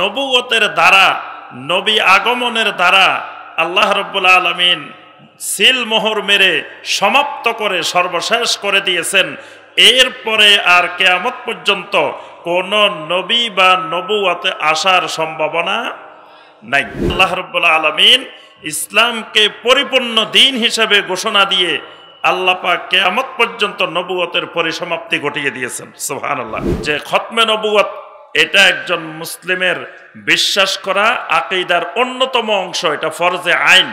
নবুগতের দ্বারা নবী আগমনের দ্বারা আল্লাহ রব্বুল আলমিন সিলমোহর মেরে সমাপ্ত করে সর্বশেষ করে দিয়েছেন এরপরে আর কেয়ামত পর্যন্ত কোন নবী বা নবুয়াতে আসার সম্ভাবনা নাই আল্লাহ রব্বুল আলমিন ইসলামকে পরিপূর্ণ দিন হিসেবে ঘোষণা দিয়ে আল্লাপা কেয়ামত পর্যন্ত নবুয়তের পরিসমাপ্তি ঘটিয়ে দিয়েছেন সোহান আল্লাহ যে খতমে নবুয়ত এটা একজন মুসলিমের বিশ্বাস করা আকিদার অন্যতম অংশ এটা ফরজে আইন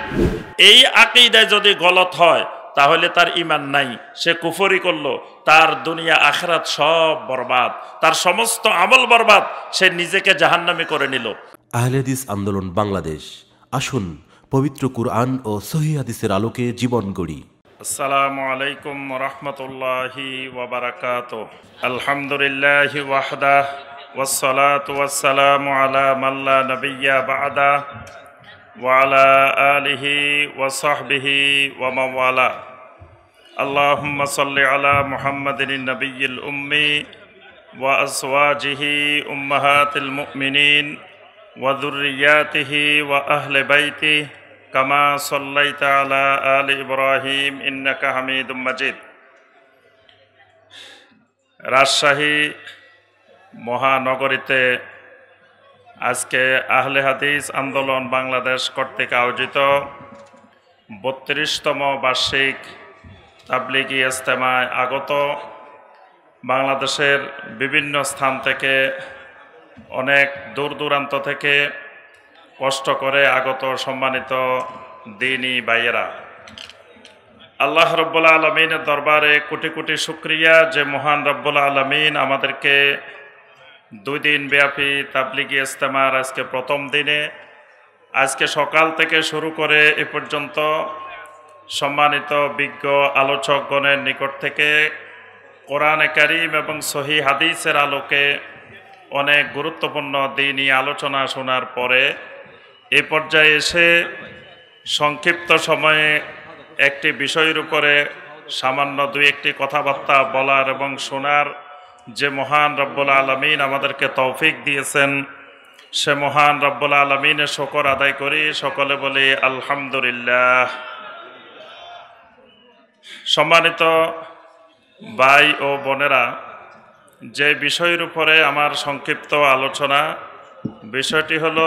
এই আকিদায় যদি গলত হয় তাহলে তার ইমান নাই সে কুফরি করলো তার দুনিয়া আখরাত সব বরবাদ তার সমস্ত আমল বরবাদ সে নিজেকে জাহান্নামে করে নিল আহলেদিস আন্দোলন বাংলাদেশ আসুন পবিত্র কুরআন ও সহিদিসের আলোকে জীবন গড়ি আসসালামু আলাইকুম وبركاته الحمد لله وحده والصلاة والسلام على من لا نبي بعد وعلى آله وصحبه ومن والاه اللهم صل على محمد النبي الأمي وأزواجه أمهات المؤمنين وذرياته وأهل بيته كما صليت على آل إبراهيم إنك حميد مجيد রাজশাহী মহানগরীতে আজকে আহলে হাদিস আন্দোলন বাংলাদেশ কর্তৃক আয়োজিত বত্রিশতম বার্ষিক তাবলিগি ইজতেমায় আগত বাংলাদেশের বিভিন্ন স্থান থেকে অনেক দূর দূরান্ত থেকে কষ্ট করে আগত সম্মানিত দিনই বাইয়েরা আল্লাহ রব্বুল্লা আলমিনের দরবারে কোটি কোটি শুক্রিয়া যে মহান রব্বুল্লা আলমিন আমাদেরকে দুই দিন ব্যাপী তাবলিগি ইস্তেমার আজকে প্রথম দিনে আজকে সকাল থেকে শুরু করে এ পর্যন্ত সম্মানিত বিজ্ঞ আলোচকগণের নিকট থেকে কোরআনে করিম এবং সহি হাদিসের আলোকে অনেক গুরুত্বপূর্ণ দিনই আলোচনা শোনার পরে এ পর্যায়ে এসে সংক্ষিপ্ত সময়ে একটি বিষয়ের উপরে সামান্য দু একটি কথাবার্তা বলার এবং শোনার যে মহান রব্বুল আলমিন আমাদেরকে তৌফিক দিয়েছেন সে মহান রব্বুল আলমিনের শকর আদায় করি সকলে বলি আলহামদুলিল্লাহ সম্মানিত ভাই ও বোনেরা যে বিষয়ের উপরে আমার সংক্ষিপ্ত আলোচনা বিষয়টি হল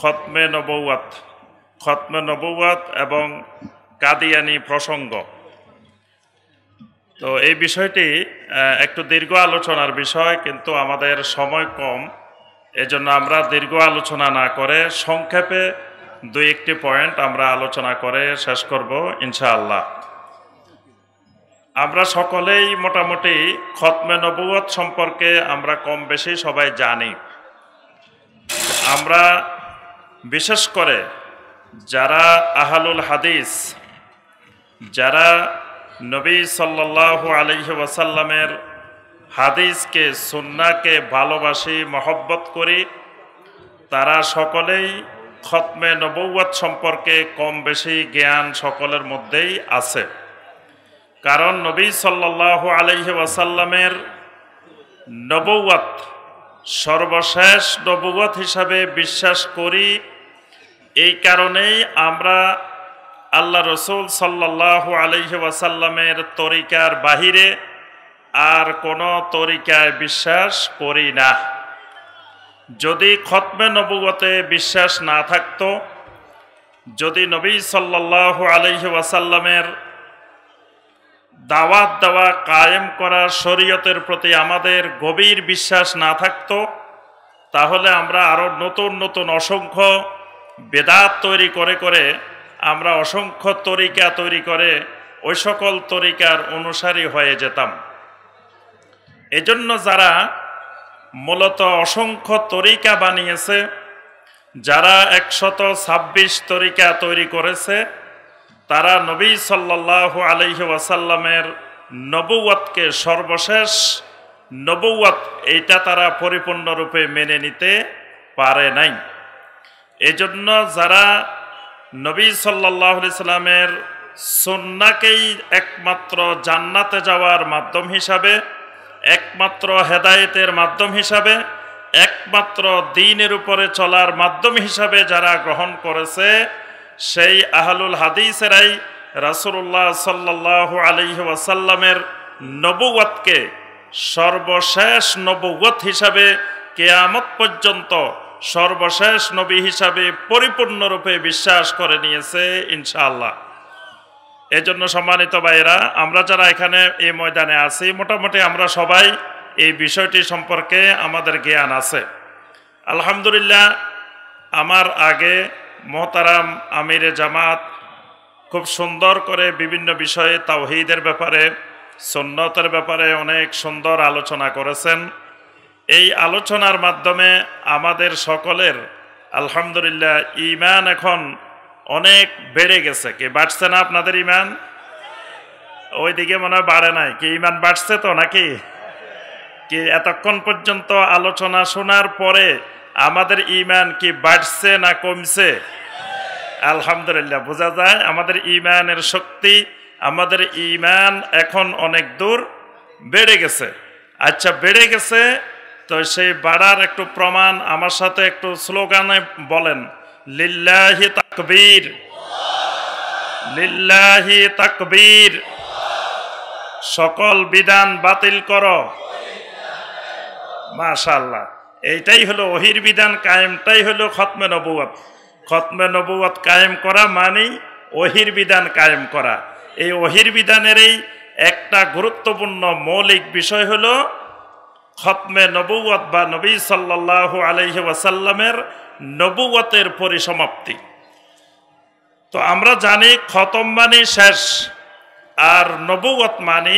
খতমে নবৌয়াত খতমে নবৌয়াত এবং কাদিয়ানি প্রসঙ্গ তো এই বিষয়টি একটু দীর্ঘ আলোচনার বিষয় কিন্তু আমাদের সময় কম এজন্য আমরা দীর্ঘ আলোচনা না করে সংক্ষেপে দুই একটি পয়েন্ট আমরা আলোচনা করে শেষ করব ইনশাআল্লাহ আমরা সকলেই মোটামুটি খতমে নবুয় সম্পর্কে আমরা কম বেশি সবাই জানি আমরা বিশেষ করে যারা আহালুল হাদিস যারা নবী সাল্লাহ আলহি ওয়াসাল্লামের হাদিসকে সুন্নাকে ভালোবাসি মহব্বত করি তারা সকলেই খতমে নবৌয়াত সম্পর্কে কম বেশি জ্ঞান সকলের মধ্যেই আছে কারণ নবী সাল্লাহ আলহি ওয়াসাল্লামের নবৌয়াত সর্বশেষ নবৌয়াত হিসাবে বিশ্বাস করি এই কারণেই আমরা আল্লাহ রসুল সাল্লাহ আলহি ওয়াসাল্লামের তরিকার বাহিরে আর কোনো তরিকায় বিশ্বাস করি না যদি খতমে নবুগতে বিশ্বাস না থাকতো যদি নবী সাল্লাহ আলহি ওয়াসাল্লামের দাওয়াত দেওয়া কায়েম করা শরীয়তের প্রতি আমাদের গভীর বিশ্বাস না থাকত তাহলে আমরা আরও নতুন নতুন অসংখ্য বেদাত তৈরি করে করে আমরা অসংখ্য তরিকা তৈরি করে ওই সকল তরিকার অনুসারী হয়ে যেতাম এজন্য যারা মূলত অসংখ্য তরিকা বানিয়েছে যারা একশত ছাব্বিশ তরিকা তৈরি করেছে তারা নবী সাল্লাহ আলহি ওয়াসাল্লামের নবৌয়াতকে সর্বশেষ নবৌয়াত এইটা তারা পরিপূর্ণরূপে মেনে নিতে পারে নাই এজন্য যারা নবী সাল্লাহ ইসলামের সন্নাকেই একমাত্র জান্নাতে যাওয়ার মাধ্যম হিসাবে একমাত্র হেদায়েতের মাধ্যম হিসাবে একমাত্র দিনের উপরে চলার মাধ্যম হিসাবে যারা গ্রহণ করেছে সেই আহলুল হাদিসেরাই রাসুল্লাহ সাল্লাহ আলহি ওয়াসাল্লামের নবুয়তকে সর্বশেষ নবুয়ত হিসাবে কেয়ামত পর্যন্ত সর্বশেষ নবী হিসাবে পরিপূর্ণরূপে বিশ্বাস করে নিয়েছে ইনশাআল্লাহ এজন্য সম্মানিত ভাইরা আমরা যারা এখানে এই ময়দানে আছি মোটামুটি আমরা সবাই এই বিষয়টি সম্পর্কে আমাদের জ্ঞান আছে আলহামদুলিল্লাহ আমার আগে মহতারাম আমিরে জামাত খুব সুন্দর করে বিভিন্ন বিষয়ে তাওহিদের ব্যাপারে সন্ন্যতের ব্যাপারে অনেক সুন্দর আলোচনা করেছেন এই আলোচনার মাধ্যমে আমাদের সকলের আলহামদুলিল্লাহ ইমান এখন অনেক বেড়ে গেছে কি বাড়ছে না আপনাদের ইমান ওইদিকে মনে হয় বাড়ে নাই কি ইমান বাড়ছে তো নাকি কি এতক্ষণ পর্যন্ত আলোচনা শোনার পরে আমাদের ইমান কি বাড়ছে না কমছে আলহামদুলিল্লাহ বোঝা যায় আমাদের ইমানের শক্তি আমাদের ইমান এখন অনেক দূর বেড়ে গেছে আচ্ছা বেড়ে গেছে তো সেই বাড়ার একটু প্রমাণ আমার সাথে একটু স্লোগানে বলেন লিল্লাহি তাকবীর লিল্লাহি তাকবীর সকল বিধান বাতিল কর মাশাল্লাহ এইটাই হলো অহির বিধান কায়েমটাই হলো খতমে নবুয়ত খতমে নবুয়ত কায়েম করা মানেই অহির বিধান কায়েম করা এই অহির বিধানের এই একটা গুরুত্বপূর্ণ মৌলিক বিষয় হলো খতমে নবুয়ত বা নবী সাল্লাহ আলহি ওয়াসাল্লামের নবুয়তের পরিসমাপ্তি তো আমরা জানি খতম মানে শেষ আর নবুয়ত মানে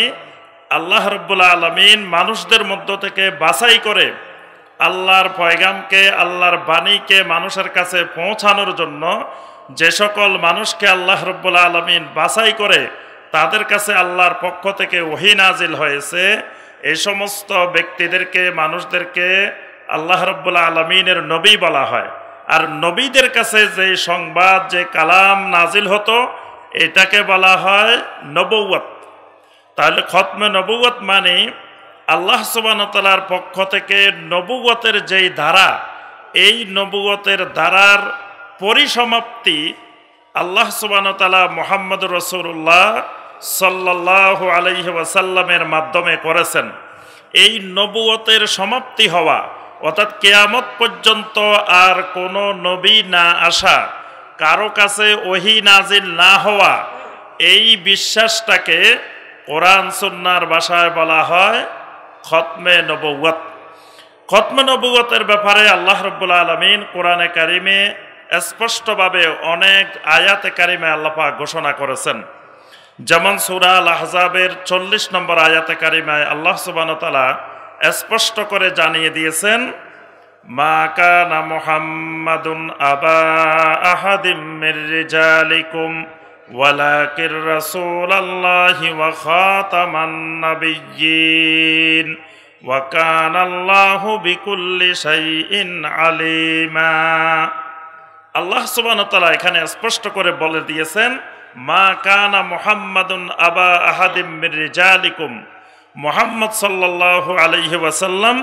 আল্লাহ রব্বুল্লা আলমিন মানুষদের মধ্য থেকে বাছাই করে আল্লাহর পয়গামকে আল্লাহর বাণীকে মানুষের কাছে পৌঁছানোর জন্য যে সকল মানুষকে আল্লাহ রব্বুল্লা আলমিন বাছাই করে তাদের কাছে আল্লাহর পক্ষ থেকে ওহিনাজিল হয়েছে এই সমস্ত ব্যক্তিদেরকে মানুষদেরকে আল্লাহ রব্বুল্লা আলমিনের নবী বলা হয় আর নবীদের কাছে যে সংবাদ যে কালাম নাজিল হতো এটাকে বলা হয় নবৌত তাহলে খতমে নবৌত মানে আল্লাহ সুবানতালার পক্ষ থেকে নবুয়তের যেই ধারা এই নবুয়তের ধারার পরিসমাপ্তি আল্লাহ সুবানতালা মোহাম্মদ রসুল্লাহ সাল্লাহ আলহি মাধ্যমে করেছেন এই নবুয়তের সমাপ্তি হওয়া অর্থাৎ কেয়ামত পর্যন্ত আর কোনো নবী না আসা কারো কাছে ওহি নাজিল না হওয়া এই বিশ্বাসটাকে কোরআন সন্ন্যার বাসায় বলা হয় খতমে নবুয়ত খতমে নবুয়তের ব্যাপারে আল্লাহ রব্বুল আলমিন কোরআনে কারিমে স্পষ্টভাবে অনেক আয়াতে কারিমে আল্লাপা ঘোষণা করেছেন যেমন সুরা আল আহজাবের চল্লিশ নম্বর আয়াতে কারিমায় আল্লাহ সুবাহতালা স্পষ্ট করে জানিয়ে দিয়েছেন মা কানা মোহাম্মাদুন আবা আহাদিম আল্লাহ সুবান এখানে স্পষ্ট করে বলে দিয়েছেন মা কানা মোহাম্মদুন আবা আহাদিম রিজালিকুম মোহাম্মদ সাল্লাহ আলহি ওয়াসাল্লাম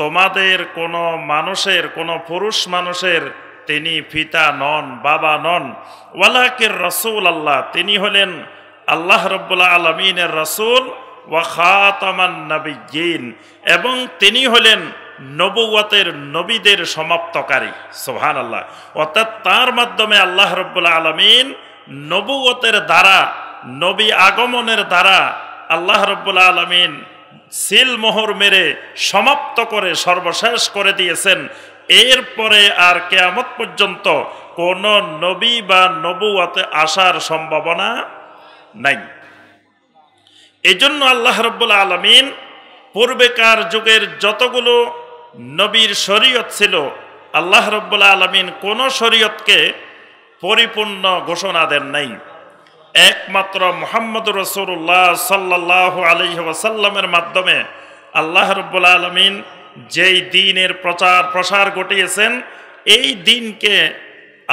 তোমাদের কোনো মানুষের কোনো পুরুষ মানুষের তিনি পিতা নন বাবা নন ওয়ালাকির রসুল আল্লাহ তিনি হলেন আল্লাহ রব্বুল্লা আলমিনের রসুল ওয়াখাতামান নবীন এবং তিনি হলেন নবুয়তের নবীদের সমাপ্তকারী সোহান আল্লাহ অর্থাৎ তার মাধ্যমে আল্লাহ রব্বুল্লা আলমিন নবুগতের দ্বারা নবী আগমনের দ্বারা আল্লাহ রব্বুল আলমিন সিলমোহর মেরে সমাপ্ত করে সর্বশেষ করে দিয়েছেন এরপরে আর কেয়ামত পর্যন্ত কোন নবী বা নবুয়াতে আসার সম্ভাবনা নাই এই জন্য আল্লাহ রব্বুল আলমিন পূর্বেকার যুগের যতগুলো নবীর শরীয়ত ছিল আল্লাহ রব্বুল আলমিন কোন শরীয়তকে পরিপূর্ণ ঘোষণা দেন নাই একমাত্র মোহাম্মদ রসুল্লাহ সাল্লাহ আলহ্লামের মাধ্যমে আল্লাহ রব্বুল আলমিন যেই দিনের প্রচার প্রসার ঘটিয়েছেন এই দিনকে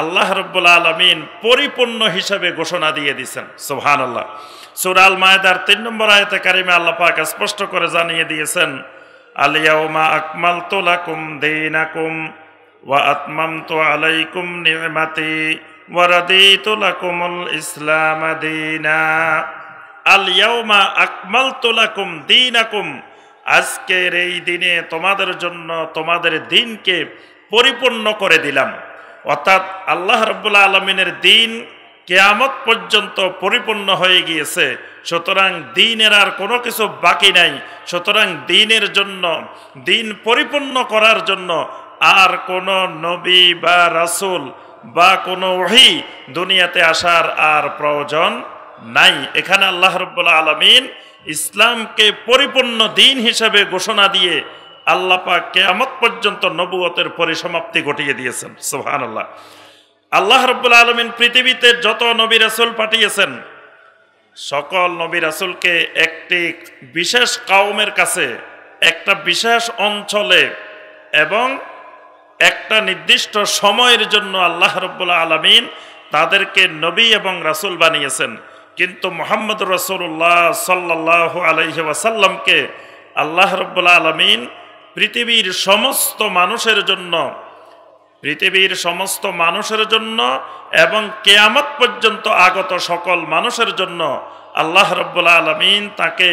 আল্লাহ রব্বুল আলমিন পরিপূর্ণ হিসাবে ঘোষণা দিয়ে দিয়েছেন সোহান আল্লাহ সুরাল মায়দার তিন নম্বর আয়তে কারিমে আল্লাহ পাক স্পষ্ট করে জানিয়ে দিয়েছেন আলিয়াউমা আকমাল তোলাকুম দিনাকুম ওয়া আতমাম তো আলাইকুম নিমাতি আজকের এই দিনে তোমাদের জন্য তোমাদের দিনকে পরিপূর্ণ করে দিলাম অর্থাৎ আল্লাহ রব্বুল্লা আলমিনের দিন কেয়ামত পর্যন্ত পরিপূর্ণ হয়ে গিয়েছে সুতরাং দিনের আর কোনো কিছু বাকি নাই সুতরাং দিনের জন্য দিন পরিপূর্ণ করার জন্য আর কোনো নবী বা রাসুল বা কোনো ওহি দুনিয়াতে আসার আর প্রয়োজন নাই এখানে আল্লাহ রব্বুল্লা আলমিন ইসলামকে পরিপূর্ণ দিন হিসেবে ঘোষণা দিয়ে আল্লাপা কেয়ামত পর্যন্ত নবুয়তের পরিসমাপ্তি ঘটিয়ে দিয়েছেন সোহান আল্লাহ আল্লাহ রব্বুল্লা আলমিন পৃথিবীতে যত নবী রাসুল পাঠিয়েছেন সকল নবী রাসুলকে একটি বিশেষ কাউমের কাছে একটা বিশেষ অঞ্চলে এবং একটা নির্দিষ্ট সময়ের জন্য আল্লাহ রব্বুল্লা আলমিন তাদেরকে নবী এবং রাসুল বানিয়েছেন কিন্তু মোহাম্মদ রসুল্লাহ সাল্লাহ আলহি ওয়াসাল্লামকে আল্লাহ রব্বুল্লা আলমিন পৃথিবীর সমস্ত মানুষের জন্য পৃথিবীর সমস্ত মানুষের জন্য এবং কেয়ামত পর্যন্ত আগত সকল মানুষের জন্য আল্লাহ রব্বুল্লা আলমিন তাকে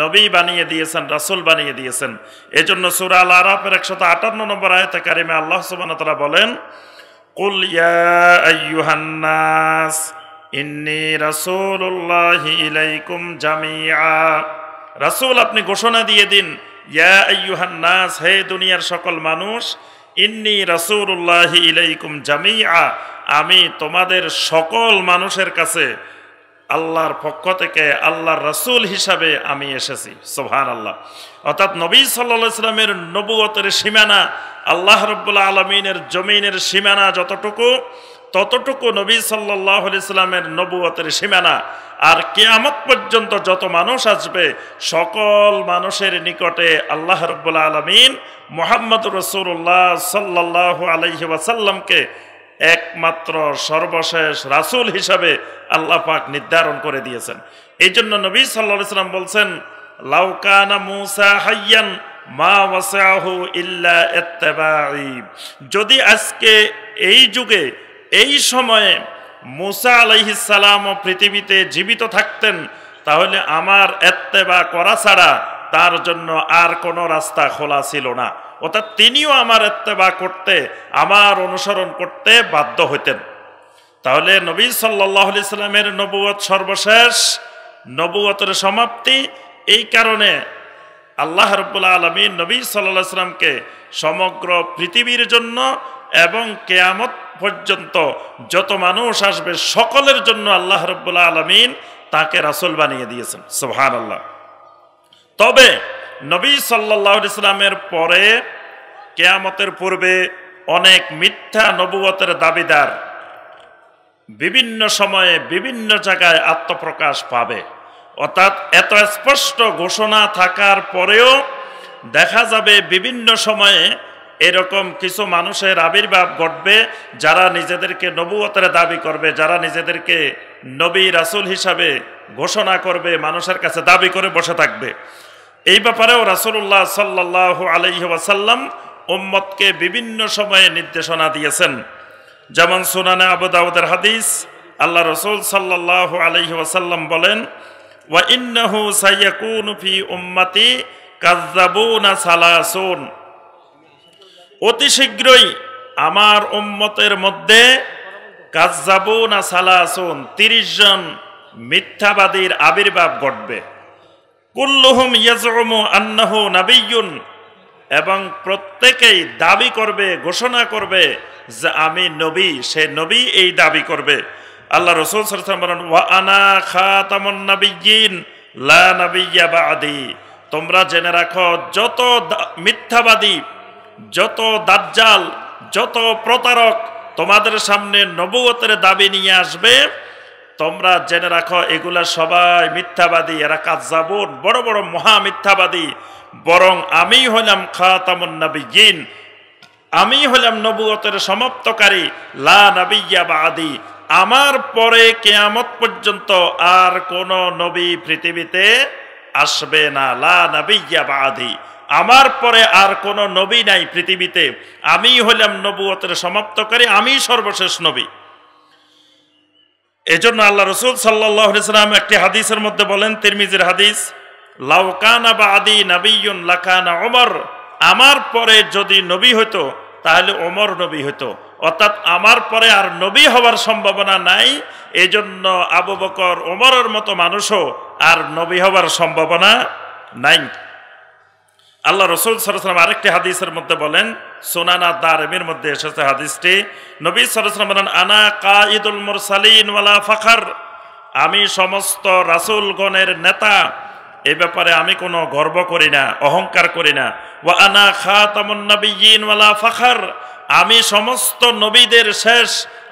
নবী বানিয়ে দিয়েছেন রাসুল বানিয়ে দিয়েছেন এই জন্য আল আরাফের একশত আটান্ন নম্বর আয়তে কারিমে আল্লাহ সুবান তারা বলেন কুল ইয়াহান্নাস ইন্নি রাসুল্লাহ ইলাইকুম জামিয়া রাসুল আপনি ঘোষণা দিয়ে দিন ইয়া আইয়ুহান্নাস হে দুনিয়ার সকল মানুষ ইন্নি রাসুল্লাহ ইলাইকুম জামিয়া আমি তোমাদের সকল মানুষের কাছে আল্লাহর পক্ষ থেকে আল্লাহর রসুল হিসাবে আমি এসেছি সোহান আল্লাহ অর্থাৎ নবী সাল্লা সাল্লামের নবুয়তের সীমানা আল্লাহ রব্বুল্লা আলমিনের জমিনের সীমানা যতটুকু ততটুকু নবী সাল্লাহ ইসলামের নবুয়তের সীমানা আর কেয়ামত পর্যন্ত যত মানুষ আসবে সকল মানুষের নিকটে আল্লাহ রব্বুল্লা আলমিন মোহাম্মদ রসুল্লাহ সাল্লাহ আলহিবাসাল্লামকে ওয়াসাল্লামকে একমাত্র সর্বশেষ রাসুল হিসাবে আল্লাহ পাক নির্ধারণ করে দিয়েছেন এই জন্য নবী সাল্লা সাল্লাম বলছেন লাউকানা মুসা হাইয়ান মা ওয়াসাহু ইল্লা যদি আজকে এই যুগে এই সময়ে মুসা আলাইহিসালাম ও পৃথিবীতে জীবিত থাকতেন তাহলে আমার এত্তেবা করা ছাড়া তার জন্য আর কোনো রাস্তা খোলা ছিল না অর্থাৎ তিনিও আমার এত্তেবা করতে আমার অনুসরণ করতে বাধ্য হইতেন তাহলে নবী সাল্লাহ ইসলামের নবুয়ত সর্বশেষ নবুয়তের সমাপ্তি এই কারণে আল্লাহ রবুল্লা আলমী নবী সাল্লাহ সাল্লামকে সমগ্র পৃথিবীর জন্য এবং কেয়ামত পর্যন্ত যত মানুষ আসবে সকলের জন্য আল্লাহ রব্বুল্লা আলমিন তাকে রাসুল বানিয়ে দিয়েছেন সোহান আল্লাহ তবে নবী সাল্লাহ ইসলামের পরে কেয়ামতের পূর্বে অনেক মিথ্যা নবুয়তের দাবিদার বিভিন্ন সময়ে বিভিন্ন জায়গায় আত্মপ্রকাশ পাবে অর্থাৎ এত স্পষ্ট ঘোষণা থাকার পরেও দেখা যাবে বিভিন্ন সময়ে এরকম কিছু মানুষের আবির্ভাব ঘটবে যারা নিজেদেরকে নবুয়তের দাবি করবে যারা নিজেদেরকে নবী রাসুল হিসাবে ঘোষণা করবে মানুষের কাছে দাবি করে বসে থাকবে এই ব্যাপারেও রাসুল্লাহ সাল্লাহ আলহিহাসাল্লাম ওম্মতকে বিভিন্ন সময়ে নির্দেশনা দিয়েছেন যেমন সুনানে আবুদাউদের হাদিস আল্লাহ রসুল সাল্লাহ আলহিহাসাল্লাম বলেন ওয়াইন্নাহু সাইয়াকুন ফি উম্মতি কাজ্জাবুনা সালাসুন অতি শীঘ্রই আমার উম্মতের মধ্যে কাজ্জাবুনা সালাসুন তিরিশ জন মিথ্যাবাদীর আবির্ভাব ঘটবে কুল্লুহম ইয়াজমু আন্নাহু নাবিয়ুন এবং প্রত্যেকেই দাবি করবে ঘোষণা করবে যে আমি নবী সে নবী এই দাবি করবে আল্লাহ রসুল বলেন ওয়া আনা খাতামুন নাবিয়িন লা নাবিয়্যা বাদি তোমরা জেনে রাখো যত মিথ্যাবাদী যত দাজ্জাল যত প্রতারক তোমাদের সামনে নবুয়তের দাবি নিয়ে আসবে তোমরা জেনে রাখো এগুলা সবাই মিথ্যাবাদী এরা যাবুন বড় বড় মহা মিথ্যাবাদী বরং আমি হলাম খাতামুন আমি হলাম নবুগতের সমাপ্তকারী লা আমার পরে কেয়ামত পর্যন্ত আর কোন নবী পৃথিবীতে আসবে না লা নবিয়া আমার পরে আর কোন নবী নাই পৃথিবীতে আমি হলাম নবুগতের সমাপ্তকারী আমি সর্বশেষ নবী এজন্য আল্লাহ রসুল সাল্লাহ সাল্লাম একটি হাদিসের মধ্যে বলেন তিরমিজির হাদিস লাউকানা বা আদি নাবিউন লাকানা ওমর আমার পরে যদি নবী হইতো তাহলে ওমর নবী হইতো অর্থাৎ আমার পরে আর নবী হওয়ার সম্ভাবনা নাই এজন্য আবু বকর ওমরের মতো মানুষও আর নবী হওয়ার সম্ভাবনা নাই আল্লাহ রসুল সরাসলাম আরেকটি হাদিসের মধ্যে বলেন সোনানা এমের মধ্যে এসেছে হাদিসটি নবী সরাসলাম বলেন আনা কাঈদুল মুরসালিন ওয়ালা ফাখার আমি সমস্ত রাসুলগণের নেতা এ ব্যাপারে আমি কোনো গর্ব করি না অহংকার করি না ও আনা খা তামন্নবীন ওয়ালা ফাখার আমি সমস্ত নবীদের শেষ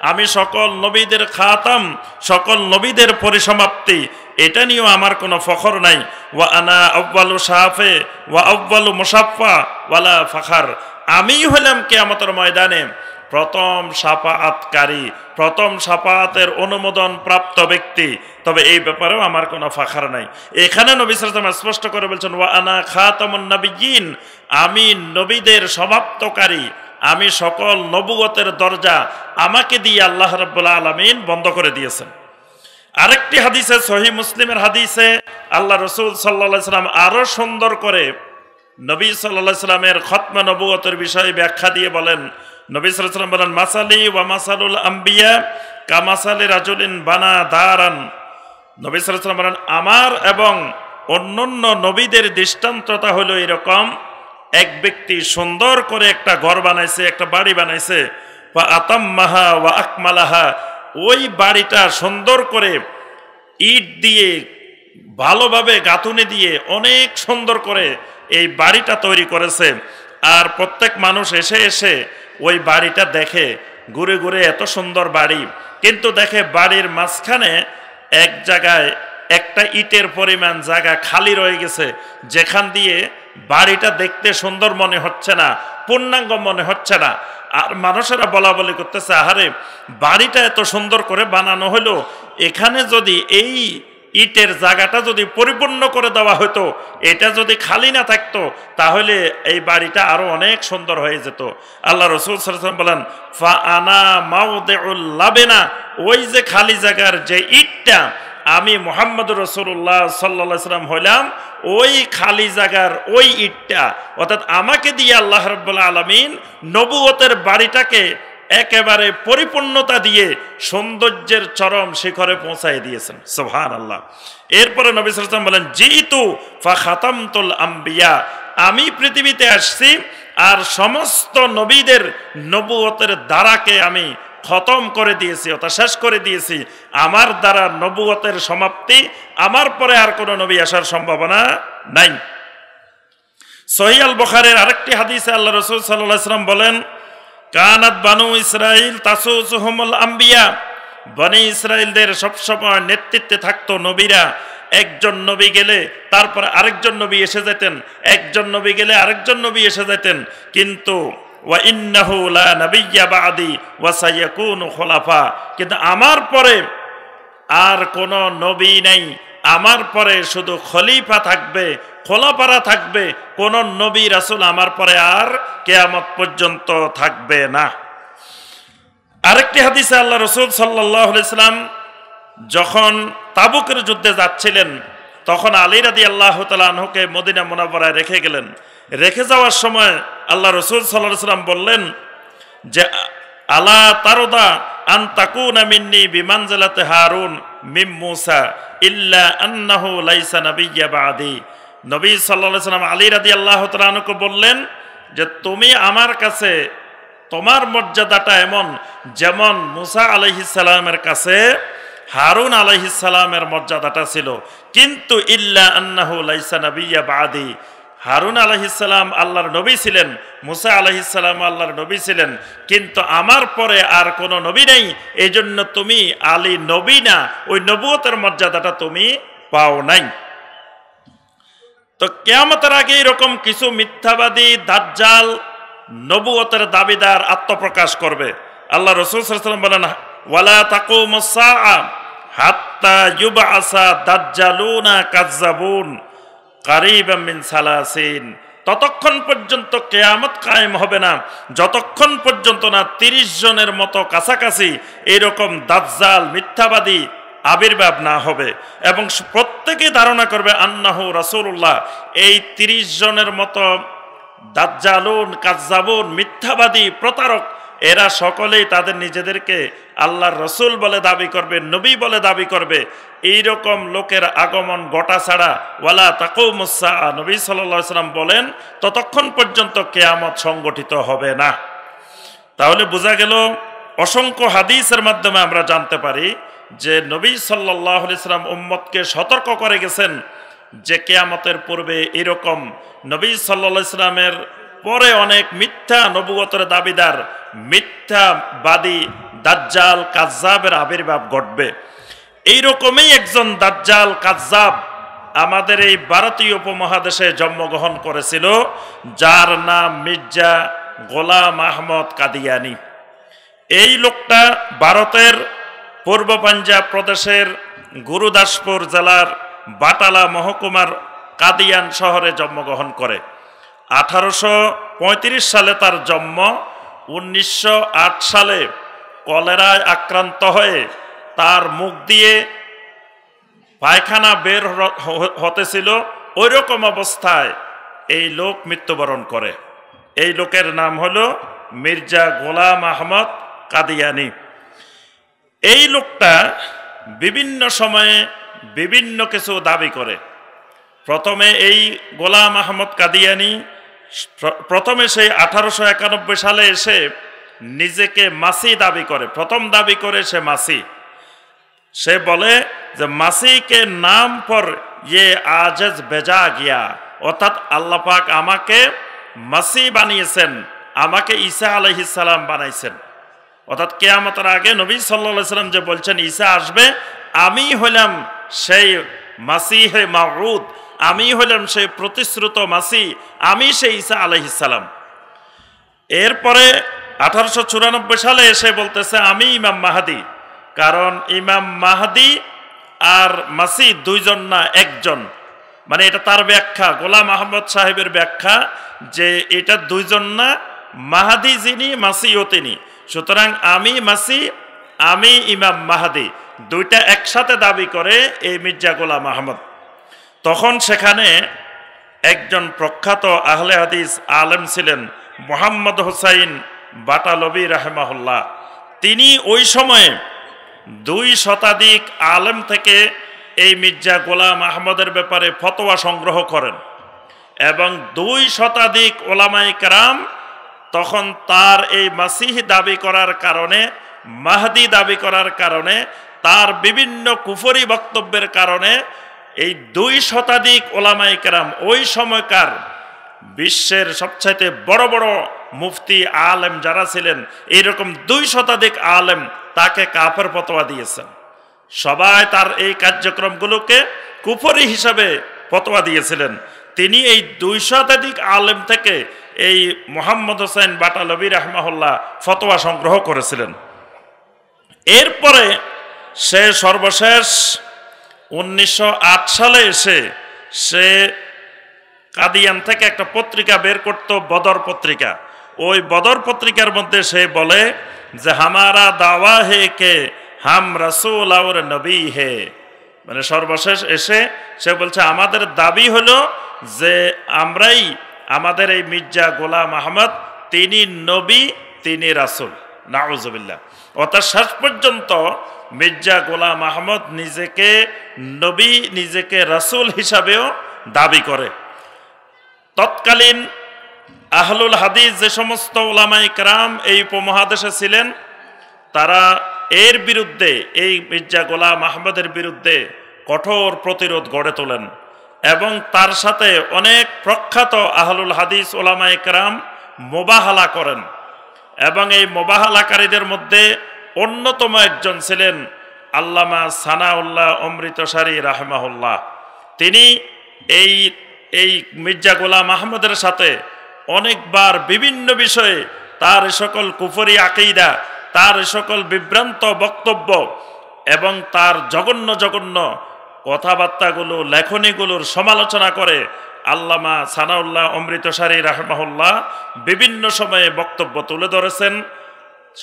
আমি সকল নবীদের খাতাম সকল নবীদের পরিসমাপ্তি এটা নিয়েও আমার কোনো ফখর নাই ওয়া আনা আব্বালু সাহাফে ওয়া আব্বালু মুসাফা ওয়ালা ফাখার আমি হলাম কেয়ামতের ময়দানে প্রথম সাফাৎকারী প্রথম সাফাতের অনুমোদন প্রাপ্ত ব্যক্তি তবে এই ব্যাপারেও আমার কোনো ফাখার নাই এখানে নবী সালাম স্পষ্ট করে বলছেন ওয়া আনা খাতামুন নবীন আমি নবীদের সমাপ্তকারী আমি সকল নবুগতের দরজা আমাকে দিয়ে আল্লাহ রব্বুল্লা আলমিন বন্ধ করে দিয়েছেন আরেকটি হাদিসে সহি মুসলিমের হাদিসে আল্লাহ রসুল সাল্লা সাল্লাম আরও সুন্দর করে নবী সাল্লা সাল্লামের খতম নবুয়তের বিষয়ে ব্যাখ্যা দিয়ে বলেন নবী সাল্লাম বলেন মাসালি ওয়া মাসালুল আম্বিয়া কামাসালি রাজুলিন বানা দারান নবী সাল্লাম বলেন আমার এবং অন্যান্য নবীদের দৃষ্টান্ততা হল এরকম এক ব্যক্তি সুন্দর করে একটা ঘর বানাইছে একটা বাড়ি বানাইছে বা আতাম্মাহা ওয়া আকমালাহা ওই বাড়িটা সুন্দর করে ইট দিয়ে ভালোভাবে গাঁথুনি দিয়ে অনেক সুন্দর করে এই বাড়িটা তৈরি করেছে আর প্রত্যেক মানুষ এসে এসে ওই বাড়িটা দেখে ঘুরে ঘুরে এত সুন্দর বাড়ি কিন্তু দেখে বাড়ির মাঝখানে এক জায়গায় একটা ইটের পরিমাণ জায়গা খালি রয়ে গেছে যেখান দিয়ে বাড়িটা দেখতে সুন্দর মনে হচ্ছে না পূর্ণাঙ্গ মনে হচ্ছে না আর মানুষেরা বলা বলি করতেছে আহারে বাড়িটা এত সুন্দর করে বানানো হলো এখানে যদি এই ইটের জায়গাটা যদি পরিপূর্ণ করে দেওয়া হতো এটা যদি খালি না থাকতো তাহলে এই বাড়িটা আরো অনেক সুন্দর হয়ে যেত আল্লাহ রসুল সাল্লাম বলেন ফা আনা মাউদে লাবে না ওই যে খালি জায়গার যে ইটটা আমি মোহাম্মদ রসুল্লাহ সাল্লা সাল্লাম হইলাম ওই খালি জাগার ওই ইটটা অর্থাৎ আমাকে দিয়ে আল্লাহ রব্বুল্লা আলমিন নবুয়তের বাড়িটাকে একেবারে পরিপূর্ণতা দিয়ে সৌন্দর্যের চরম শিখরে পৌঁছাই দিয়েছেন সোহান আল্লাহ এরপরে নবী সালাম বলেন জিতু ফা খাতামতুল আম্বিয়া আমি পৃথিবীতে আসছি আর সমস্ত নবীদের নবুয়তের দ্বারাকে আমি খতম করে দিয়েছি অর্থাৎ শেষ করে দিয়েছি আমার দ্বারা নবুয়তের সমাপ্তি আমার পরে আর কোনো নবী আসার সম্ভাবনা নাই সহি আল বখারের আরেকটি হাদিসে আল্লাহ রসুল সাল্লাহ সাল্লাম বলেন কানাত বানু ইসরাইল তাসুহমল আম্বিয়া বনে ইসরায়েলদের সবসময় নেতৃত্বে থাকতো নবীরা একজন নবী গেলে তারপর আরেকজন নবী এসে যেতেন একজন নবী গেলে আরেকজন নবী এসে যেতেন কিন্তু কিন্তু আমার পরে আর কোন নবী নেই আমার পরে শুধু খলিফা থাকবে খোলাপাড়া থাকবে কোন নবী রাসুল আমার পরে আর কেয়ামত পর্যন্ত থাকবে না আরেকটি হাদিসে আল্লাহ রসুল সাল্লাহ ইসলাম যখন তাবুকের যুদ্ধে যাচ্ছিলেন তখন আলী রাদি আল্লাহ তালাহকে মদিনা মোনাবরায় রেখে গেলেন রেখে যাওয়ার সময় আল্লাহ রসুল সাল্লাহ সাল্লাম বললেন যে আলা তারদা আন তাকুনা মিন্নি জেলাতে হারুন মিম মুসা ইল্লা আন্নাহু লাইসা নাবিয়া বাদি নবী সাল্লাহ সাল্লাম আলী রাদি আল্লাহ বললেন যে তুমি আমার কাছে তোমার মর্যাদাটা এমন যেমন মুসা আলহিসালামের কাছে হারুন আলহিসালামের মর্যাদাটা ছিল কিন্তু ইল্লা আন্নাহু লাইসা নাবিয়া বাদি হারুন আলহিসাম আল্লাহর নবী ছিলেন মুসা আলহিসাম আল্লাহর নবী ছিলেন কিন্তু আমার পরে আর কোনো নবী নেই এই জন্য তুমি আলী নবী না ওই নবুয়তের মর্যাদাটা তুমি পাও নাই তো কেমতের আগে এরকম কিছু মিথ্যাবাদী দাজ্জাল নবুয়তের দাবিদার আত্মপ্রকাশ করবে আল্লাহ রসুল বলেন ওয়ালা তাকু মুসা হাত্তা ইউবা আসা দাজ্জালুনা কাজ্জাবুন সালাসিন ততক্ষণ পর্যন্ত কেয়ামত কায়েম হবে না যতক্ষণ পর্যন্ত না তিরিশ জনের মতো কাছাকাছি এরকম দাজ্জাল মিথ্যাবাদী আবির্ভাব না হবে এবং প্রত্যেকে ধারণা করবে আন্নাহ রাসুল্লাহ এই তিরিশ জনের মতো দাজ্জালুন কাজাবুন মিথ্যাবাদী প্রতারক এরা সকলেই তাদের নিজেদেরকে আল্লাহর রসুল বলে দাবি করবে নবী বলে দাবি করবে এই রকম লোকের আগমন গোটা ছাড়া ওয়ালা তাকৌ মুসা নবী সাল্লাম বলেন ততক্ষণ পর্যন্ত কেয়ামত সংগঠিত হবে না তাহলে বোঝা গেল অসংখ্য হাদিসের মাধ্যমে আমরা জানতে পারি যে নবী সাল্লাহ সাল্লাম উম্মতকে সতর্ক করে গেছেন যে কেয়ামতের পূর্বে এরকম নবী সাল্লা ইসলামের পরে অনেক মিথ্যা নবুগতের দাবিদার মিথ্যা বাদী দাজ্জাল কাজাবের আবির্ভাব ঘটবে এইরকমই একজন দাজ্জাল কাজাব আমাদের এই ভারতীয় উপমহাদেশে জন্মগ্রহণ করেছিল যার নাম মির্জা গোলাম আহমদ কাদিয়ানি এই লোকটা ভারতের পূর্ব পাঞ্জাব প্রদেশের গুরুদাসপুর জেলার বাটালা মহকুমার কাদিয়ান শহরে জন্মগ্রহণ করে আঠারোশো সালে তার জন্ম উনিশশো সালে কলেরায় আক্রান্ত হয়ে তার মুখ দিয়ে পায়খানা বের হতেছিল ওই রকম অবস্থায় এই লোক মৃত্যুবরণ করে এই লোকের নাম হলো মির্জা গোলাম আহমদ কাদিয়ানি এই লোকটা বিভিন্ন সময়ে বিভিন্ন কিছু দাবি করে প্রথমে এই গোলাম আহমদ কাদিয়ানি প্রথমে সেই আঠারোশো একানব্বই সালে এসে নিজেকে মাসি দাবি করে প্রথম দাবি করে সে মাসি সে বলে যে মাসিকে নাম পর ইয়ে আজেজ বেজা গিয়া অর্থাৎ আল্লাপাক আমাকে মাসি বানিয়েছেন আমাকে ঈসা আলহিসাল্লাম বানাইছেন অর্থাৎ কেয়ামতের আগে নবী সাল্লা সাল্লাম যে বলছেন ঈসা আসবে আমি হইলাম সেই মাসি হে মারুদ আমি হইলাম সেই প্রতিশ্রুত মাসি আমি সেই ঈসা আলহিসাল্লাম এরপরে আঠারোশো চুরানব্বই সালে এসে বলতেছে আমি ইমাম মাহাদি কারণ ইমাম মাহাদি আর মাসি দুইজন না একজন মানে এটা তার ব্যাখ্যা গোলাম আহমদ সাহেবের ব্যাখ্যা যে এটা দুইজন না মাহাদি যিনি মাসিও তিনি সুতরাং আমি মাসি আমি ইমাম মাহাদি দুইটা একসাথে দাবি করে এই মির্জা গোলাম আহমদ তখন সেখানে একজন প্রখ্যাত আহলে হাদিস আলেম ছিলেন মোহাম্মদ হোসাইন বাটালবি রাহেমাহুল্লাহ তিনি ওই সময়ে দুই শতাধিক আলেম থেকে এই মির্জা গোলাম আহমদের ব্যাপারে ফতোয়া সংগ্রহ করেন এবং দুই শতাধিক ওলামাই কারাম তখন তার এই মাসিহ দাবি করার কারণে মাহাদি দাবি করার কারণে তার বিভিন্ন কুফরি বক্তব্যের কারণে এই দুই শতাধিক ওলামাই কেরাম ওই সময়কার বিশ্বের সবচাইতে বড় বড় মুফতি আলেম যারা ছিলেন এইরকম দুই শতাধিক আলেম তাকে কাপের পতোয়া দিয়েছেন সবাই তার এই কার্যক্রমগুলোকে কুফরি হিসাবে ফতোয়া দিয়েছিলেন তিনি এই দুই শতাধিক আলেম থেকে এই মোহাম্মদ হোসেন বাটালবি রহমাহুল্লাহ ফতোয়া সংগ্রহ করেছিলেন এরপরে সে সর্বশেষ উনিশশো সালে এসে সে কাদিয়ান থেকে একটা পত্রিকা বের করত বদর পত্রিকা ওই বদর পত্রিকার মধ্যে সে বলে যে হামারা দাওয়া হে কে হাম রাসুল আউর নবী হে মানে সর্বশেষ এসে সে বলছে আমাদের দাবি হলো যে আমরাই আমাদের এই মির্জা গোলাম আহমদ তিনি নবী তিনি রাসুল নাউজবিল্লা অর্থাৎ শেষ পর্যন্ত মির্জা গোলাম আহমদ নিজেকে নবী নিজেকে রাসুল হিসাবেও দাবি করে তৎকালীন আহলুল হাদিস যে সমস্ত ওলামাই ক্রাম এই উপমহাদেশে ছিলেন তারা এর বিরুদ্ধে এই মির্জা গোলাম আহমদের বিরুদ্ধে কঠোর প্রতিরোধ গড়ে তোলেন এবং তার সাথে অনেক প্রখ্যাত আহলুল হাদিস ওলামাই ক্রাম মোবাহালা করেন এবং এই মোবাহালাকারীদের মধ্যে অন্যতম একজন ছিলেন আল্লামা সানাউল্লাহ অমৃতসারী রাহমাহুল্লাহ তিনি এই এই মির্জা গোলাম আহমদের সাথে অনেকবার বিভিন্ন বিষয়ে তার সকল কুফরি আকিদা তার সকল বিভ্রান্ত বক্তব্য এবং তার জঘন্য জঘন্য কথাবার্তাগুলো লেখনীগুলোর সমালোচনা করে আল্লামা সানাউল্লাহ অমৃতসারী রাহমাহুল্লাহ বিভিন্ন সময়ে বক্তব্য তুলে ধরেছেন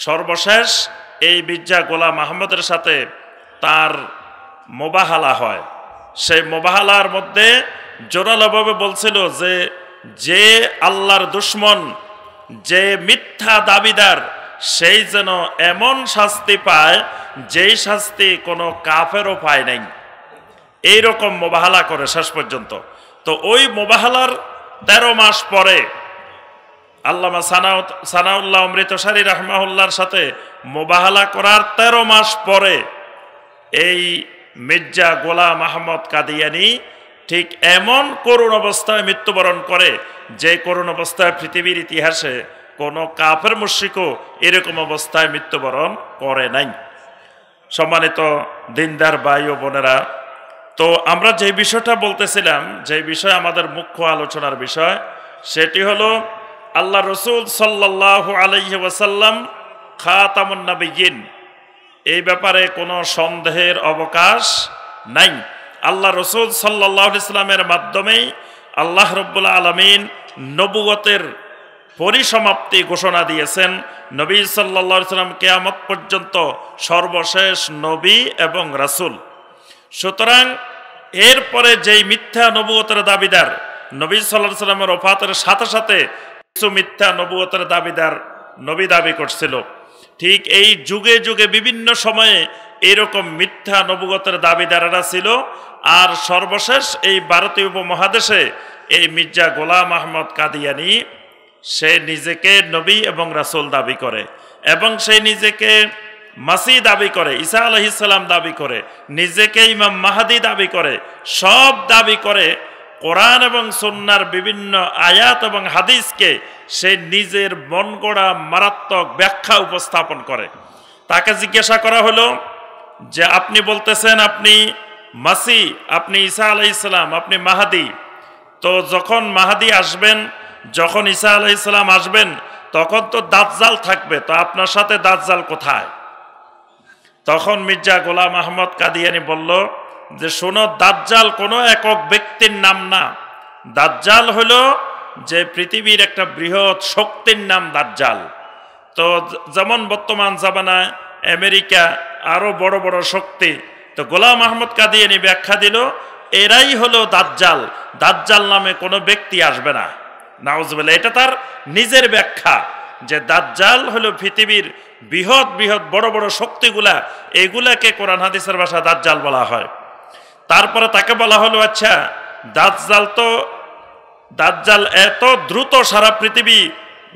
সর্বশেষ এই বিজ্জা গোলাম আহমদের সাথে তার মোবাহালা হয় সেই মোবাহালার মধ্যে জোরালোভাবে বলছিল যে যে আল্লাহর দুশ্মন যে মিথ্যা দাবিদার সেই যেন এমন শাস্তি পায় যেই শাস্তি কোনো কাফেরও পায় নাই এইরকম মোবাহালা করে শেষ পর্যন্ত তো ওই মোবাহালার ১৩ মাস পরে আল্লামা সানাউ সানাউল্লাহ অমৃতসারী রাহমাহুল্লার সাথে মোবাহালা করার ১৩ মাস পরে এই মির্জা গোলাম আহমদ কাদিয়ানি ঠিক এমন করুণ অবস্থায় মৃত্যুবরণ করে যে করুণ অবস্থায় পৃথিবীর ইতিহাসে কোনো কাফের মুশ্রিকও এরকম অবস্থায় মৃত্যুবরণ করে নাই সম্মানিত দিনদার ভাই ও বোনেরা তো আমরা যে বিষয়টা বলতেছিলাম যে বিষয় আমাদের মুখ্য আলোচনার বিষয় সেটি হলো আল্লাহ রসুল সাল্লাহ আলহি ওয়াসাল্লাম খাতামুন্নাবিগিন এই ব্যাপারে কোনো সন্দেহের অবকাশ নাই আল্লাহ রসুল সাল্লাহ ইসলামের মাধ্যমেই আল্লাহ রব্বুল্লা আলমিন নবুগতের পরিসমাপ্তি ঘোষণা দিয়েছেন নবী সাল্লা সাল্লাম কেয়ামত পর্যন্ত সর্বশেষ নবী এবং রাসুল সুতরাং এরপরে যেই মিথ্যা নবুয়তের দাবিদার নবী সাল্লা সাল্লামের ওফাতের সাথে সাথে কিছু মিথ্যা নবুয়তের দাবিদার নবী দাবি করছিল ঠিক এই যুগে যুগে বিভিন্ন সময়ে এরকম মিথ্যা নবগতের দাবিদারেরা ছিল আর সর্বশেষ এই ভারতীয় উপমহাদেশে এই মির্জা গোলাম আহমদ কাদিয়ানি সে নিজেকে নবী এবং রাসুল দাবি করে এবং সে নিজেকে মাসি দাবি করে ঈসা ইসলাম দাবি করে নিজেকে ইমাম মাহাদি দাবি করে সব দাবি করে কোরআন এবং সন্ন্যার বিভিন্ন আয়াত এবং হাদিসকে সে নিজের মন গড়া মারাত্মক ব্যাখ্যা উপস্থাপন করে তাকে জিজ্ঞাসা করা হলো যে আপনি বলতেছেন আপনি মাসি আপনি ঈসা ইসলাম আপনি মাহাদি তো যখন মাহাদি আসবেন যখন ঈসা ইসলাম আসবেন তখন তো দাঁতজাল থাকবে তো আপনার সাথে দাঁতজাল কোথায় তখন মির্জা গোলাম আহমদ কাদিয়ানি বলল যে শোনো দাজ্জাল কোনো একক ব্যক্তির নাম না দাজ্জাল হল যে পৃথিবীর একটা বৃহৎ শক্তির নাম দাজ্জাল তো যেমন বর্তমান জামানায় আমেরিকা আরও বড় বড় শক্তি তো গোলাম আহমদ কাদিয়ানি ব্যাখ্যা দিল এরাই হলো দাজ্জাল দাজ্জাল নামে কোনো ব্যক্তি আসবে না বলে এটা তার নিজের ব্যাখ্যা যে দাজ্জাল হলো পৃথিবীর বৃহৎ বৃহৎ বড় বড় শক্তিগুলা এগুলাকে কোরআন হাদিসের ভাষা দাজ্জাল বলা হয় তারপরে তাকে বলা হলো আচ্ছা দাজ্জাল তো দাজ্জাল এত দ্রুত সারা পৃথিবী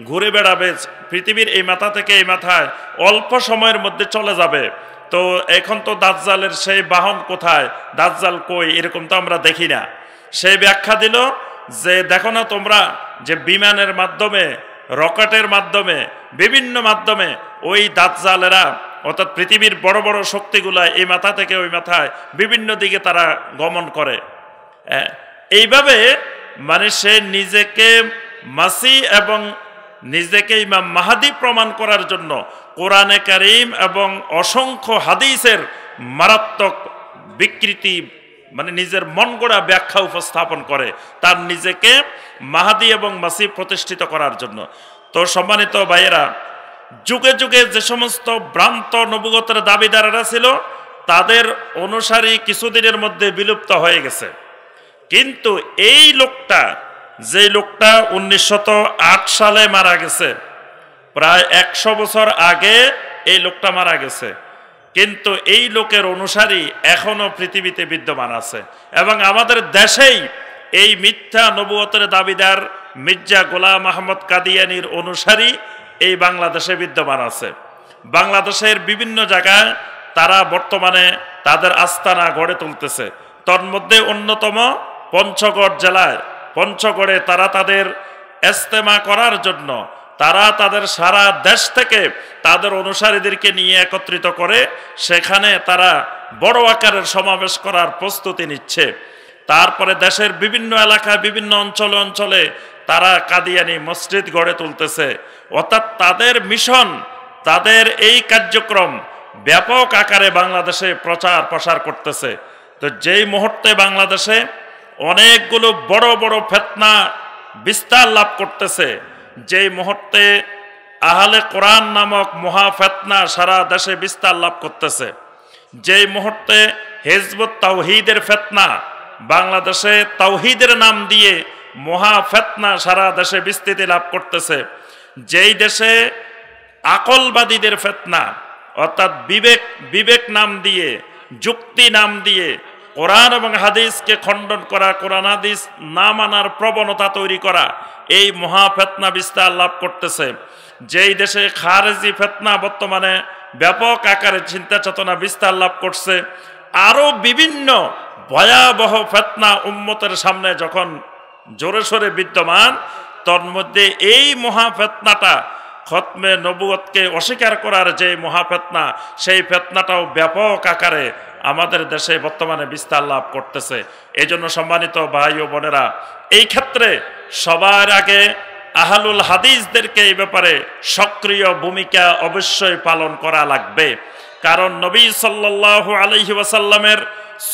ঘুরে বেড়াবে পৃথিবীর এই মাথা থেকে এই মাথায় অল্প সময়ের মধ্যে চলে যাবে তো এখন তো দাজ্জালের সেই বাহন কোথায় দাজ্জাল কই এরকম তো আমরা দেখি না সে ব্যাখ্যা দিল যে দেখো না তোমরা যে বিমানের মাধ্যমে রকেটের মাধ্যমে বিভিন্ন মাধ্যমে ওই দাঁতজালেরা অর্থাৎ পৃথিবীর বড় বড় শক্তিগুলা এই মাথা থেকে ওই মাথায় বিভিন্ন দিকে তারা গমন করে এইভাবে মানে সে নিজেকে মাসি এবং নিজেকে ইমাম মাহাদি প্রমাণ করার জন্য কোরআনে করিম এবং অসংখ্য হাদিসের মারাত্মক বিকৃতি মানে নিজের মন গড়া ব্যাখ্যা উপস্থাপন করে তার নিজেকে মাহাদি এবং মাসি প্রতিষ্ঠিত করার জন্য তো সম্মানিত ভাইয়েরা যুগে যুগে যে সমস্ত ভ্রান্ত নবগতের দাবিদারেরা ছিল তাদের অনুসারী কিছুদিনের মধ্যে বিলুপ্ত হয়ে গেছে কিন্তু এই লোকটা যে লোকটা উনিশশো সালে মারা গেছে প্রায় একশো বছর আগে এই লোকটা মারা গেছে কিন্তু এই লোকের অনুসারী এখনও পৃথিবীতে বিদ্যমান আছে এবং আমাদের দেশেই এই মিথ্যা নবুয়তের দাবিদার মির্জা গোলাম আহমদ কাদিয়ানির অনুসারী এই বাংলাদেশে বিদ্যমান আছে বাংলাদেশের বিভিন্ন জায়গায় তারা বর্তমানে তাদের আস্তানা গড়ে তুলতেছে তন্মধ্যে অন্যতম পঞ্চগড় জেলায় পঞ্চগড়ে তারা তাদের এস্তেমা করার জন্য তারা তাদের সারা দেশ থেকে তাদের অনুসারীদেরকে নিয়ে একত্রিত করে সেখানে তারা বড় আকারের সমাবেশ করার প্রস্তুতি নিচ্ছে তারপরে দেশের বিভিন্ন এলাকা বিভিন্ন অঞ্চলে অঞ্চলে তারা কাদিয়ানি মসজিদ গড়ে তুলতেছে অর্থাৎ তাদের মিশন তাদের এই কার্যক্রম ব্যাপক আকারে বাংলাদেশে প্রচার প্রসার করতেছে তো যেই মুহূর্তে বাংলাদেশে অনেকগুলো বড় বড় ফেতনা বিস্তার লাভ করতেছে যে মুহূর্তে আহলে কোরআন নামক মহাফেতনা সারা দেশে বিস্তার লাভ করতেছে যেই মুহূর্তে হেজবুত তাওহিদের ফেতনা বাংলাদেশে তাওহিদের নাম দিয়ে মহাফেতনা সারা দেশে বিস্তৃতি লাভ করতেছে যেই দেশে আকলবাদীদের ফেতনা অর্থাৎ বিবেক বিবেক নাম দিয়ে যুক্তি নাম দিয়ে কোরআন এবং হাদিসকে খণ্ডন করা কোরআন হাদিস না মানার প্রবণতা তৈরি করা এই মহাফেতনা বিস্তার লাভ করতেছে যেই দেশে খারেজি ফেতনা বর্তমানে ব্যাপক আকারে চিন্তা চেতনা বিস্তার লাভ করছে আরও বিভিন্ন ভয়াবহ ফেতনা উম্মতের সামনে যখন জোরে সোরে বিদ্যমান তন্মধ্যে এই মহাফেতনাটা খতমে নবুয়তকে অস্বীকার করার যে মহাফেতনা সেই ফেতনাটাও ব্যাপক আকারে আমাদের দেশে বর্তমানে বিস্তার লাভ করতেছে এই জন্য সম্মানিত ভাই ও বোনেরা এই ক্ষেত্রে সবার আগে আহলুল হাদিসদেরকে এই ব্যাপারে সক্রিয় ভূমিকা অবশ্যই পালন করা লাগবে কারণ নবী সাল্লাহ আলহি ওয়াসাল্লামের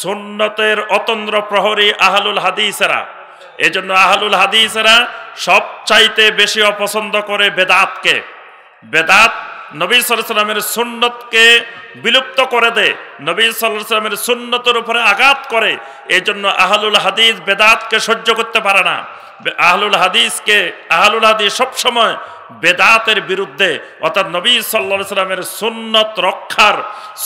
সুন্নতের অতন্দ্র প্রহরী আহলুল হাদিসেরা এজন্য আহলুল হাদিসেরা সবচাইতে বেশি অপছন্দ করে বেদাতকে বেদাত নবী সাল্লামের সুন্নতকে বিলুপ্ত করে দেয় নবী সাল্লামের সুন্নতের উপরে আঘাত করে এই জন্য আহলুল হাদিস বেদাতকে সহ্য করতে পারে না আহলুল হাদিসকে আহলুল হাদিস সবসময় বেদাতের বিরুদ্ধে অর্থাৎ নবী সাল্লা সাল্লামের সুন্নত রক্ষার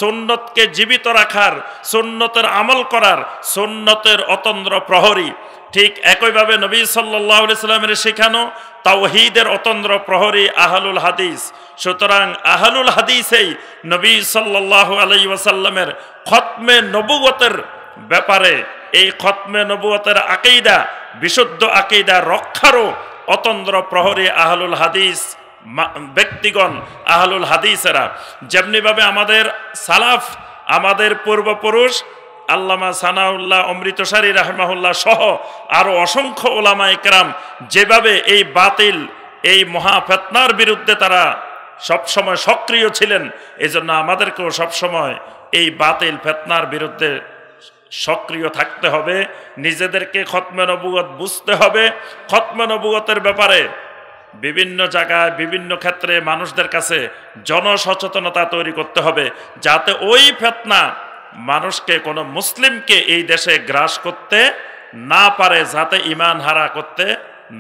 সুন্নতকে জীবিত রাখার সুন্নতের আমল করার সুন্নতের অতন্দ্র প্রহরী ঠিক একইভাবে নবী সাল্লাহ সাল্লামের শেখানো তাওহিদের অতন্দ্র প্রহরী আহলুল হাদিস সুতরাং আহলুল হাদিসেই নবী সাল্লাহ আলি ওয়াসাল্লামের খতমে নবুগতের ব্যাপারে এই খতমে নবুগতের আকেইদা বিশুদ্ধ আকেইদা রক্ষারও অতন্দ্র প্রহরী আহলুল হাদিস ব্যক্তিগণ আহলুল হাদিসেরা যেমনিভাবে আমাদের সালাফ আমাদের পূর্বপুরুষ আল্লামা সানাউল্লাহ অমৃতসারী রাহমাহুল্লাহ সহ আরও অসংখ্য ওলামা একরাম যেভাবে এই বাতিল এই মহাফেতনার বিরুদ্ধে তারা সবসময় সক্রিয় ছিলেন এজন্য আমাদেরকেও সবসময় এই বাতিল ফেতনার বিরুদ্ধে সক্রিয় থাকতে হবে নিজেদেরকে খতমে নবুগত বুঝতে হবে খতমে নবুগতের ব্যাপারে বিভিন্ন জায়গায় বিভিন্ন ক্ষেত্রে মানুষদের কাছে জনসচেতনতা তৈরি করতে হবে যাতে ওই ফেতনা মানুষকে কোনো মুসলিমকে এই দেশে গ্রাস করতে না পারে যাতে ইমান হারা করতে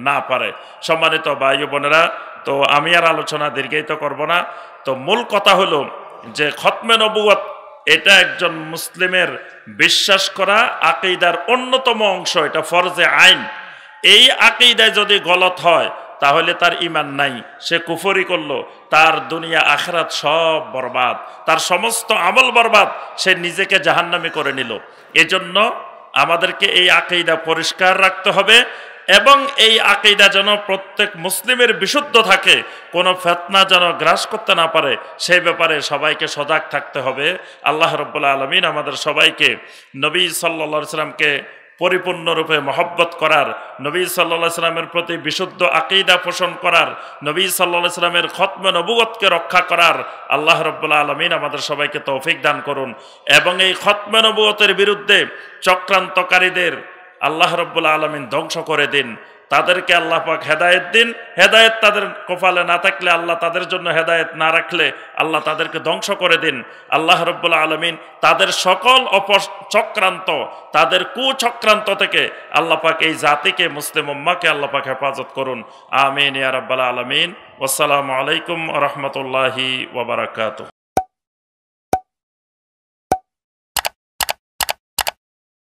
না পারে সম্মানিত বায়ু বোনেরা তো আমি আর আলোচনা দীর্ঘায়িত করব না তো মূল কথা হলো যে খতমে নবুয়ত এটা একজন মুসলিমের বিশ্বাস করা আকেইদার অন্যতম অংশ এটা ফরজে আইন এই আকেইদায় যদি গলত হয় তাহলে তার ইমান নাই সে কুফরি করল তার দুনিয়া আখরাত সব বরবাদ তার সমস্ত আমল বরবাদ সে নিজেকে জাহান্নামি করে নিল এজন্য আমাদেরকে এই আকেইদা পরিষ্কার রাখতে হবে এবং এই আকেইদা যেন প্রত্যেক মুসলিমের বিশুদ্ধ থাকে কোনো ফেতনা যেন গ্রাস করতে না পারে সেই ব্যাপারে সবাইকে সজাগ থাকতে হবে আল্লাহ রব্বুল্লা আলমিন আমাদের সবাইকে নবী সাল্লা সাল্লামকে পরিপূর্ণরূপে মহব্বত করার নবী সাল্লা সাল্লামের প্রতি বিশুদ্ধ আকিদা পোষণ করার নবী সাল্লাহ সাল্লামের খতমে নবুগতকে রক্ষা করার আল্লাহ রব্লা আলমিন আমাদের সবাইকে তৌফিক দান করুন এবং এই খতমে নবুগতের বিরুদ্ধে চক্রান্তকারীদের আল্লাহ রব্বুল্লা আলমিন ধ্বংস করে দিন তাদেরকে আল্লাহ পাক হেদায়ত দিন হেদায়ত তাদের কপালে না থাকলে আল্লাহ তাদের জন্য হেদায়ত না রাখলে আল্লাহ তাদেরকে ধ্বংস করে দিন আল্লাহ রব্বুল্লা আলমিন তাদের সকল অপচক্রান্ত তাদের কুচক্রান্ত থেকে আল্লাহ পাক এই জাতিকে মুসলিম উম্মাকে আল্লাহ পাক হেফাজত করুন আমিন ইয়া রব্বাল আলমিন আসসালামু আলাইকুম রহমতুল্লাহি ওবরাকাত